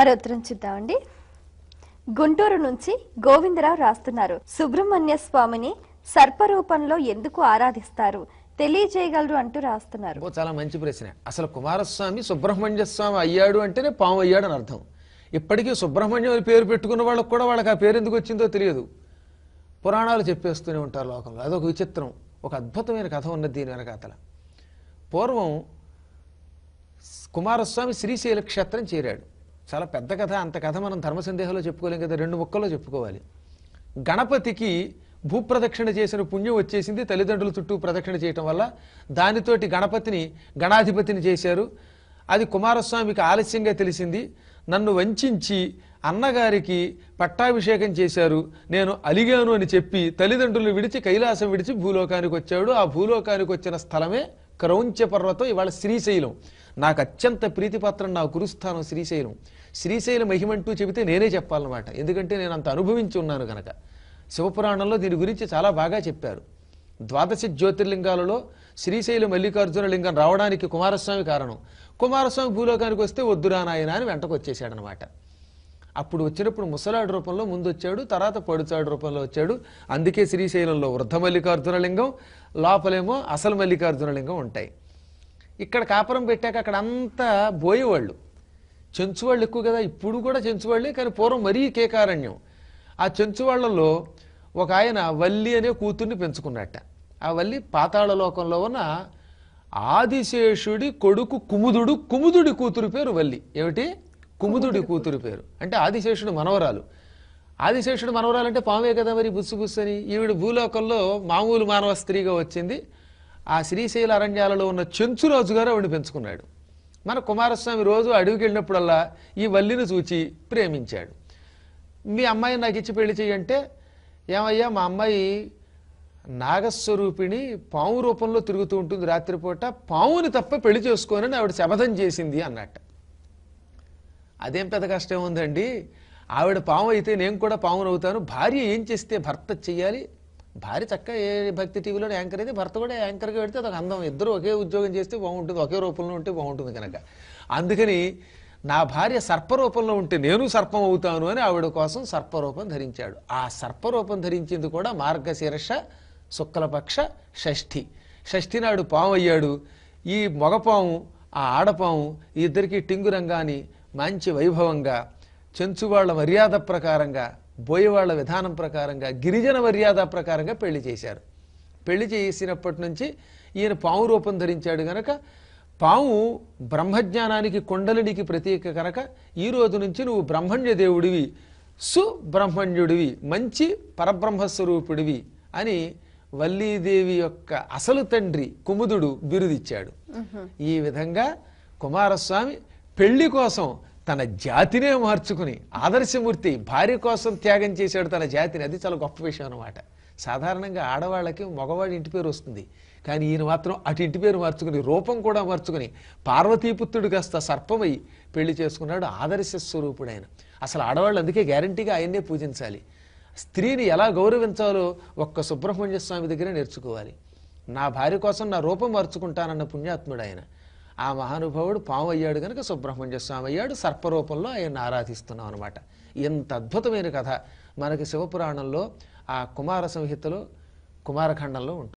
మరి ఉత్తరం చూద్దామండి గుంటూరు నుంచి గోవిందరావు రాస్తున్నారు సుబ్రహ్మణ్య స్వామిని సర్పరూపంలో ఎందుకు ఆరాధిస్తారు తెలియజేయగలరు అంటూ రాస్తున్నారు చాలా మంచి ప్రశ్న అసలు కుమారస్వామి సుబ్రహ్మణ్య స్వామి అయ్యాడు అంటేనే పాము అయ్యాడు అని అర్థం ఇప్పటికీ సుబ్రహ్మణ్యం పేరు పెట్టుకున్న వాళ్ళకు కూడా వాళ్ళకి ఆ పేరు ఎందుకు వచ్చిందో తెలియదు పురాణాలు చెప్పేస్తూనే ఉంటారు లోకంలో అదొక విచిత్రం ఒక అద్భుతమైన కథ ఉన్నది దీని వెనకాతల పూర్వం కుమారస్వామి శ్రీశైల క్షేత్రం చేరాడు చాలా పెద్ద కథ అంత కథ మనం ధర్మ సందేహంలో చెప్పుకోలేం కదా రెండు ముక్కల్లో చెప్పుకోవాలి గణపతికి భూప్రదక్షిణ చేసిన పుణ్యం వచ్చేసింది తల్లిదండ్రుల చుట్టూ ప్రదక్షిణ చేయటం వల్ల దానితోటి గణపతిని గణాధిపతిని చేశారు అది కుమారస్వామికి ఆలస్యంగా తెలిసింది నన్ను వంచి అన్నగారికి పట్టాభిషేకం చేశారు నేను అలిగాను అని చెప్పి తల్లిదండ్రులు విడిచి కైలాసం విడిచి భూలోకానికి వచ్చాడు ఆ భూలోకానికి వచ్చిన స్థలమే క్రౌంచ పర్వతం ఇవాళ శ్రీశైలం నాకు అత్యంత ప్రీతిపాత్రం నా గురుస్థానం శ్రీశైలం శ్రీశైలం మహిమంటూ చెబితే నేనే చెప్పాలన్నమాట ఎందుకంటే నేను అంత అనుభవించి ఉన్నాను కనుక శివపురాణంలో దీని గురించి చాలా బాగా చెప్పారు ద్వాదశ జ్యోతిర్లింగాలలో శ్రీశైలం మల్లికార్జున లింగం రావడానికి కుమారస్వామి కారణం కుమారస్వామి భూలోకానికి వస్తే వద్దురా నాయన అని వెంటకు వచ్చేసాడనమాట అప్పుడు వచ్చినప్పుడు ముసలాడు రూపంలో ముందు వచ్చాడు తర్వాత పడుచాడు రూపంలో వచ్చాడు అందుకే శ్రీశైలంలో వృద్ధ మల్లికార్జునలింగం లోపలేమో అసలు మల్లికార్జునలింగం ఉంటాయి ఇక్కడ కాపురం పెట్టాక అక్కడ అంతా బోయేవాళ్ళు చెంచువాళ్ళు ఎక్కువ కదా ఇప్పుడు కూడా చెంచువాళ్ళే కానీ పూర్వం మరీ కేకారణ్యం ఆ చెంచువాళ్లలో ఒక ఆయన వల్లి అనే కూతుర్ని పెంచుకున్నట్ట ఆ వల్లి పాతాళ లోకంలో ఉన్న ఆదిశేషుడి కొడుకు కుముదుడు కుముదుడి కూతురు పేరు వల్లి ఏమిటి కుముదుడి కూతురు పేరు అంటే ఆదిశేషుడు మనవరాలు ఆదిశేషుడు మనవరాలంటే పామే కదా మరి బుస్సు బుస్సు అని ఈవిడ భూలోకంలో మామూలు మానవ స్త్రీగా వచ్చింది ఆ శ్రీశైల అరణ్యాలలో ఉన్న చెంచురాజు గారు ఆవిడ పెంచుకున్నాడు మన కుమారస్వామి రోజు అడవికి వెళ్ళినప్పుడల్లా ఈ వల్లిని చూచి ప్రేమించాడు మీ అమ్మాయి నాకు ఇచ్చి పెళ్లి చేయంటే ఏమయ్యా మా అమ్మాయి నాగస్వరూపిణి పాము రూపంలో తిరుగుతూ ఉంటుంది రాత్రిపూట పావుని తప్ప పెళ్లి చేసుకోనని ఆవిడ శపథం చేసింది అన్నట్టు అదేం పెద్ద కష్టం ఉందండి ఆవిడ పాము అయితే నేను కూడా అవుతాను భార్య ఏం చేస్తే భర్త చెయ్యాలి భార్య చక్కగా ఏ భక్తి టీవీలో యాంకర్ అయితే భర్త కూడా యాంకర్గా పెడితే అదొక అందం ఇద్దరు ఒకే ఉద్యోగం చేస్తే బాగుంటుంది ఒకే రూపంలో ఉంటే బాగుంటుంది కనుక అందుకని నా భార్య సర్పరూపంలో ఉంటే నేను సర్పం అవుతాను అని ఆవిడ కోసం సర్పరూపం ధరించాడు ఆ సర్పరూపం ధరించింది కూడా మార్గశీర్ష శుక్లపక్ష షష్ఠి షష్ఠి నాడు పాము అయ్యాడు ఈ మగపాము ఆ ఆడపాము ఇద్దరికి టింగురంగాని మంచి వైభవంగా చెంచువాళ్ల మర్యాద ప్రకారంగా బోయవాళ్ల విధానం ప్రకారంగా గిరిజన మర్యాద ప్రకారంగా పెళ్లి చేశారు పెళ్లి చేసినప్పటి నుంచి ఈయన పాము రూపం ధరించాడు గనక పాము బ్రహ్మజ్ఞానానికి కుండలినికి ప్రతీక కనుక ఈ రోజు నుంచి నువ్వు బ్రహ్మణ్య దేవుడివి సుబ్రహ్మణ్యుడివి మంచి పరబ్రహ్మస్వరూపుడివి అని వల్లీదేవి యొక్క అసలు తండ్రి కుముదుడు బిరుదిచ్చాడు ఈ విధంగా కుమారస్వామి పెళ్లి కోసం తన జాతినే మార్చుకుని ఆదర్శమూర్తి భార్య కోసం త్యాగం చేశాడు తన జాతిని అది చాలా గొప్ప విషయం అనమాట సాధారణంగా ఆడవాళ్ళకి మగవాడి ఇంటి పేరు వస్తుంది కానీ ఈయన మాత్రం అటు ఇంటి పేరు మార్చుకుని రూపం కూడా మార్చుకుని పార్వతీపుత్రుడు కాస్త సర్పమై పెళ్లి చేసుకున్నాడు ఆదర్శ స్వరూపుడు ఆయన అసలు ఆడవాళ్ళు అందుకే గ్యారంటీగా ఆయన్నే పూజించాలి స్త్రీని ఎలా గౌరవించాలో ఒక్క సుబ్రహ్మణ్య స్వామి దగ్గర నేర్చుకోవాలి నా భార్య కోసం నా రూపం మార్చుకుంటానన్న పుణ్యాత్ముడు ఆయన ఆ మహానుభావుడు పాము అయ్యాడు కనుక సుబ్రహ్మణ్య స్వామి అయ్యాడు సర్పరూపంలో ఆయన్ని ఆరాధిస్తున్నాం అనమాట ఎంత అద్భుతమైన కథ మనకి శివపురాణంలో ఆ కుమార సంహితలు కుమారఖండంలో ఉంటుంది